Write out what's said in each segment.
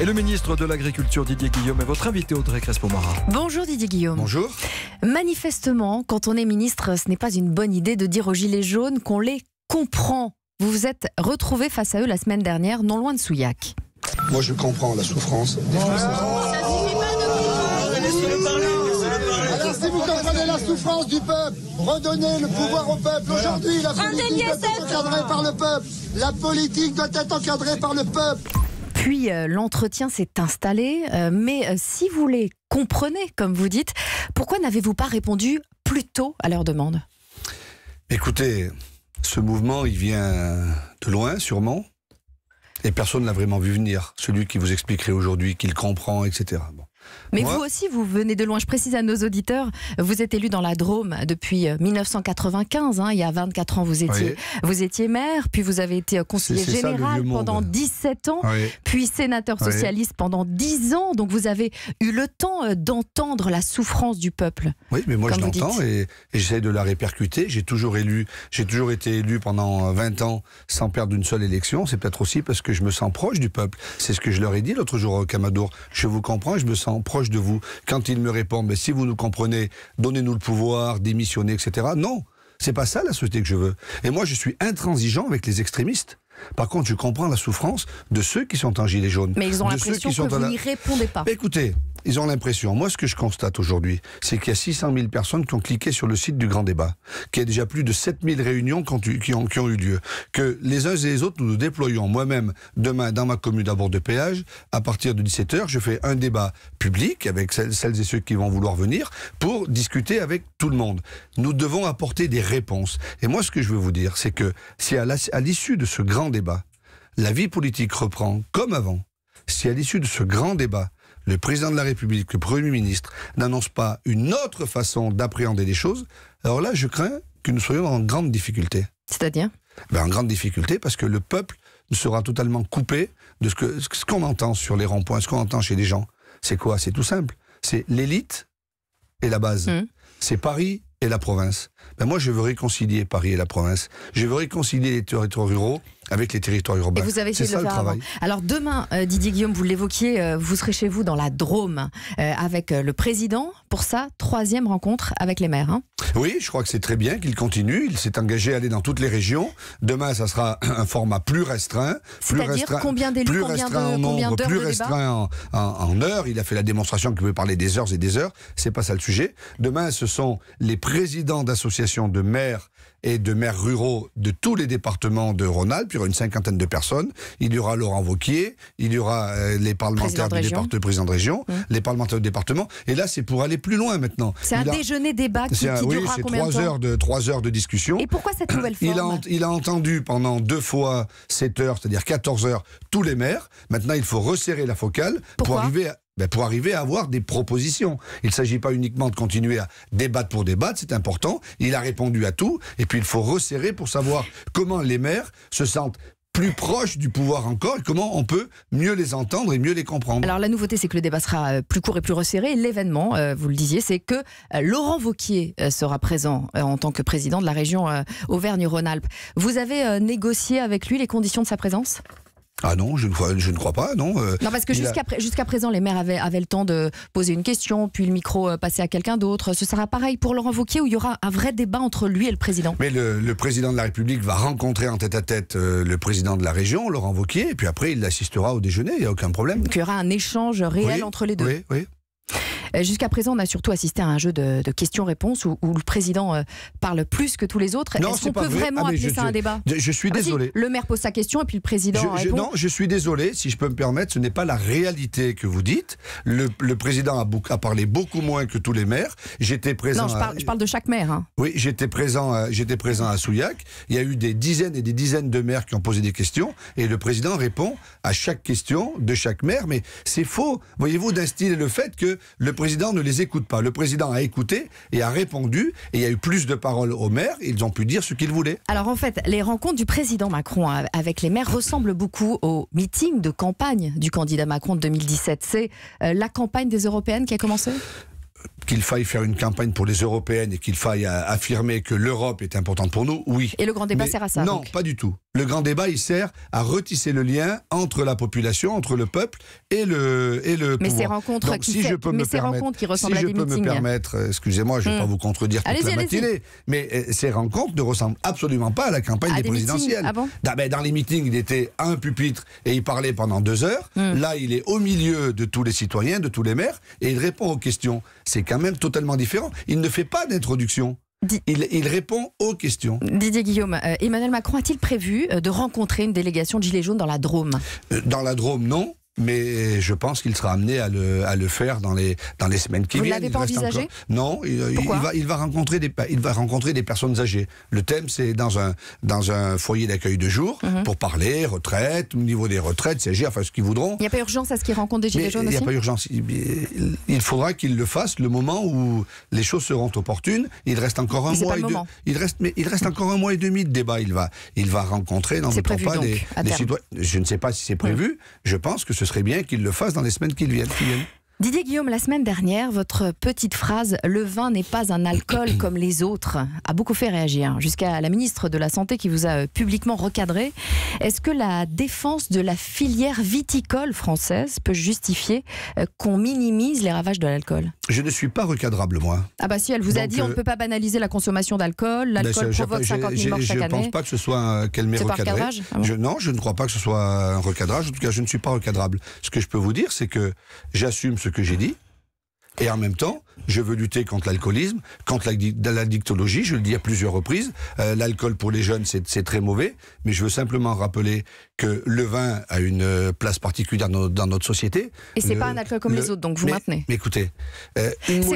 Et le ministre de l'Agriculture, Didier Guillaume, est votre invité, Audrey Crespo-Mara. Bonjour Didier Guillaume. Bonjour. Manifestement, quand on est ministre, ce n'est pas une bonne idée de dire aux Gilets jaunes qu'on les comprend. Vous vous êtes retrouvé face à eux la semaine dernière, non loin de Souillac. Moi, je comprends la souffrance des Alors, si vous comprenez la souffrance du peuple, redonnez le pouvoir au peuple. Aujourd'hui, la politique doit être encadrée par le peuple. La politique doit être encadrée par le peuple puis euh, l'entretien s'est installé. Euh, mais euh, si vous les comprenez, comme vous dites, pourquoi n'avez-vous pas répondu plus tôt à leur demande Écoutez, ce mouvement, il vient de loin, sûrement. Et personne ne l'a vraiment vu venir. Celui qui vous expliquerait aujourd'hui qu'il comprend, etc. Bon. Mais vous aussi, vous venez de loin. Je précise à nos auditeurs, vous êtes élu dans la Drôme depuis 1995. Euh, hein. il y a 24 ans, vous étiez, vous étiez maire, puis vous avez été euh, conseiller général pendant 17 ans, puis sénateur socialiste pendant 10 ans. Donc vous avez eu le temps euh, d'entendre la souffrance du peuple. Oui, mais moi je l'entends et, j'essaie de la répercuter. J'ai toujours élu, j'ai toujours été élu pendant 20 ans sans perdre une seule élection. C'est peut-être aussi parce que je me sens proche du peuple. C'est ce que je leur ai dit l'autre jour au Camadour. Je vous comprends, je me sens proche de vous, quand il me répondent « mais si vous nous comprenez, donnez-nous le pouvoir, démissionnez, etc. Non, c'est pas ça la société que je veux. Et moi, je suis intransigeant avec les extrémistes. Par contre, je comprends la souffrance de ceux qui sont en gilet jaune. Mais ils ont l'impression que vous n'y répondez pas. écoutez, ils ont l'impression, moi ce que je constate aujourd'hui, c'est qu'il y a 600 000 personnes qui ont cliqué sur le site du Grand Débat, qu'il y a déjà plus de 7 000 réunions qui ont, eu lieu, que les uns et les autres, nous nous déployons moi-même demain dans ma commune d'abord de péage, à partir de 17h, je fais un débat public avec celles et ceux qui vont vouloir venir pour discuter avec tout le monde. Nous devons apporter des réponses. Et moi ce que je veux vous dire, c'est que si à l'issue de ce grand débat, la vie politique reprend comme avant, si à l'issue de ce grand débat, le président de la République, le Premier ministre, n'annonce pas une autre façon d'appréhender les choses, alors là, je crains que nous soyons en grande difficulté. C'est-à-dire ben, En grande difficulté parce que le peuple sera totalement coupé de ce qu'on entend sur les ronds-points, ce qu'on entend chez les gens. C'est quoi C'est tout simple. C'est l'élite et la base. Mmh. C'est Paris et la province. Ben, moi, je veux réconcilier Paris et la province. Je veux réconcilier les territoires ruraux avec les territoires urbains. Et vous avez ça, le faire Alors demain, euh, Didier Guillaume, vous l'évoquiez, euh, vous serez chez vous dans la Drôme euh, avec le président pour sa troisième rencontre avec les maires. Hein. Oui, je crois que c'est très bien qu'il continue. Il s'est engagé à aller dans toutes les régions. Demain, ça sera un format plus restreint. Plus restreint, combien d'élus, Combien d'heures en nombre, plus restreint en, heures. Il a fait la démonstration qu'il veut parler des heures et des heures. C'est pas ça le sujet. Demain, ce sont les présidents d'associations de maires et de maires ruraux de tous les départements de Rhône-Alpes. Il y aura une cinquantaine de personnes. Il y aura Laurent Vauquier, il y aura euh, les parlementaires du département, de président de région, mmh. les parlementaires du département. Et là, c'est pour aller plus loin maintenant. C'est un déjeuner-débat qui, durera trois heures de trois heures de discussion. Et pourquoi cette nouvelle forme il a, entendu pendant deux fois 7 heures, c'est-à-dire 14 heures, tous les maires. Maintenant, il faut resserrer la focale pour arriver à ben, pour arriver à avoir des propositions. Il ne s'agit pas uniquement de continuer à débattre pour débattre, c'est important. Il a répondu à tout, et puis il faut resserrer pour savoir comment les maires se sentent plus proches du pouvoir encore et comment on peut mieux les entendre et mieux les comprendre. Alors la nouveauté, c'est que le débat sera euh, plus court et plus resserré. L'événement, euh, vous le disiez, c'est que euh, Laurent Vauquier sera présent en tant que président de la région Auvergne-Rhône-Alpes. Vous avez négocié avec lui les conditions de sa présence ah non, je ne, crois, je ne crois pas, non. Euh, non, parce que jusqu'à présent, les maires avaient, le temps de poser une question, puis le micro euh, passer à quelqu'un d'autre. Ce sera pareil pour Laurent Wauquiez, où il y aura un vrai débat entre lui et le président. Mais le, président de la République va rencontrer en tête à tête euh, le président de la région, Laurent Wauquiez, et puis après, il assistera au déjeuner, il n'y a aucun problème. Donc il y aura un échange réel entre les deux. Oui, oui. Euh, jusqu'à présent, on a surtout assisté à un jeu de, questions-réponses où, le président euh, parle plus que tous les autres. Est-ce qu'on peut vraiment ah, appeler ça un débat Je, suis ah, désolé. le maire pose sa question et puis le président répond. non, je suis désolé, si je peux me permettre, ce n'est pas la réalité que vous dites. Le, président a, parlé beaucoup moins que tous les maires. J'étais présent. Non, je parle, de chaque maire. Hein. Oui, j'étais présent, j'étais présent à Souillac. Il y a eu des dizaines et des dizaines de maires qui ont posé des questions et le président répond à chaque question de chaque maire. Mais c'est faux. Voyez-vous, d'instiller le fait que le président président ne les écoute pas. Le président a écouté et a répondu, et il y a eu plus de paroles aux maires, ils ont pu dire ce qu'ils voulaient. Alors en fait, les rencontres du président Macron avec les maires ressemblent beaucoup au meeting de campagne du candidat Macron de 2017. C'est euh, la campagne des européennes qui a commencé qu'il faille faire une campagne pour les européennes et qu'il faille euh, affirmer que l'Europe est importante pour nous, oui. Et le grand débat sert à ça Non, pas du tout. Le grand débat, il sert à retisser le lien entre la population, entre le peuple et le et le Mais pouvoir. ces rencontres qui si je peux mais me ces rencontres qui ressemblent si je peux me permettre, excusez-moi, je ne vais pas hmm. vous contredire toute la matinée, mais eh, eh, ces rencontres ne ressemblent absolument pas à la campagne présidentielle. des, présidentielles. Ah ben, dans, les meetings, il était à un pupitre et il parlait pendant deux heures. Hmm. Là, il est au milieu de tous les citoyens, de tous les maires, et il répond aux questions. C'est quand même totalement différent. Il ne fait pas d'introduction. Il, répond aux questions. Didier Guillaume, euh, Emmanuel Macron a-t-il prévu euh, de rencontrer une délégation de Gilets jaunes dans la Drôme euh, Dans la Drôme, non mais je pense qu'il sera amené à le, faire dans les, dans les semaines qui viennent. Vous l'avez pas envisagé Non, il, va, il, va rencontrer des, il va rencontrer des personnes âgées. Le thème, c'est dans un, dans un foyer d'accueil de jour, mhm. pour parler, retraite, niveau des retraites, s'agir, enfin ce qu'ils voudront. Il n'y a pas urgence à ce qu'ils rencontrent des gilets jaunes Il n'y a pas urgence. Il, faudra qu'il le fasse le moment où les choses seront opportunes. Il reste encore un mois et il reste, mais il reste encore un mois et demi de débat. Il va, il va rencontrer dans le pas citoyens. Je ne sais pas si c'est prévu. Je pense que ce ce serait bien qu'il le fasse dans les semaines qui viennent. Didier Guillaume, la semaine dernière, votre petite phrase « le vin n'est pas un alcool comme les autres » a beaucoup fait réagir, hein, jusqu'à la ministre de la Santé qui vous a euh, publiquement recadré. Est-ce que la défense de la filière viticole française peut justifier euh, qu'on minimise les ravages de l'alcool Je ne suis pas recadrable, moi. Ah bah si, elle vous a dit on ne euh, peut pas banaliser la consommation d'alcool, ben, l'alcool provoque 50 000 morts chaque année. Je ne pense pas que ce soit qu'elle m'ait recadré. Ah non, je ne crois pas que ce soit un recadrage. En tout cas, je ne suis pas recadrable. Ce que je peux vous dire, c'est que j'assume ce que j'ai dit. Et en même temps, je veux lutter contre l'alcoolisme, contre la dictologie, Je le dis à plusieurs reprises. Euh, l'alcool pour les jeunes, c'est très mauvais. Mais je veux simplement rappeler que le vin a une euh, place particulière dans, notre société. Et c'est pas un alcool comme les autres, donc vous maintenez. écoutez, euh, une,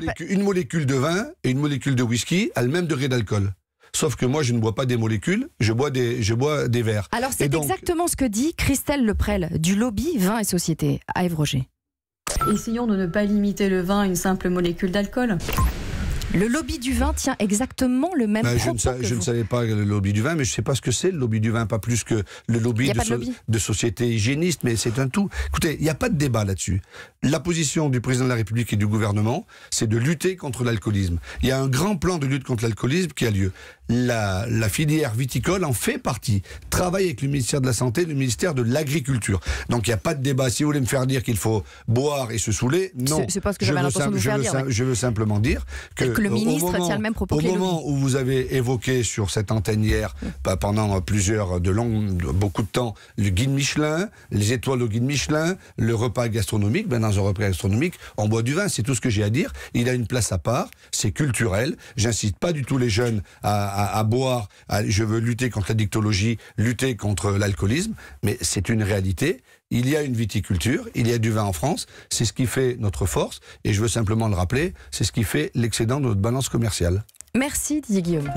molécule, de vin et une molécule de whisky a le même degré d'alcool. Sauf que moi, je ne bois pas des molécules, je bois des, je bois des verres. Alors, c'est exactement ce que dit Christelle Leprel du lobby Vin et Société à Évrogé Essayons de ne pas limiter le vin à une simple molécule d'alcool. Le lobby du vin tient exactement le même ben, Je, ne, savais, que je ne savais pas le lobby du vin, mais je ne sais pas ce que c'est le lobby du vin, pas plus que le lobby, de, sociétés hygiénistes. de, société hygiéniste, mais c'est un tout. Écoutez, il n'y a pas de débat là-dessus. La position du président de la République et du gouvernement, c'est de lutter contre l'alcoolisme. Il y a un grand plan de lutte contre l'alcoolisme qui a lieu la, filière viticole en fait partie. Travaille avec le ministère de la Santé, le ministère de l'Agriculture. Donc il n'y a pas de débat. Si vous voulez me faire dire qu'il faut boire et se saouler, non. que je, veux, je veux simplement dire que, le ministre moment, même Au moment où vous avez évoqué sur cette antenne hier, bah, pendant euh, plusieurs, euh, de longs, beaucoup de temps, le guide Michelin, les étoiles au guide Michelin, le repas gastronomique, ben, dans un repas gastronomique, on boit du vin, c'est tout ce que j'ai à dire. Il a une place à part, c'est culturel. J'incite pas du tout les jeunes à à, boire, je veux lutter contre la dictologie, lutter contre l'alcoolisme, mais c'est une réalité. Il y a une viticulture, il y a du vin en France, c'est ce qui fait notre force, et je veux simplement le rappeler, c'est ce qui fait l'excédent de notre balance commerciale. Merci Didier Guillaume.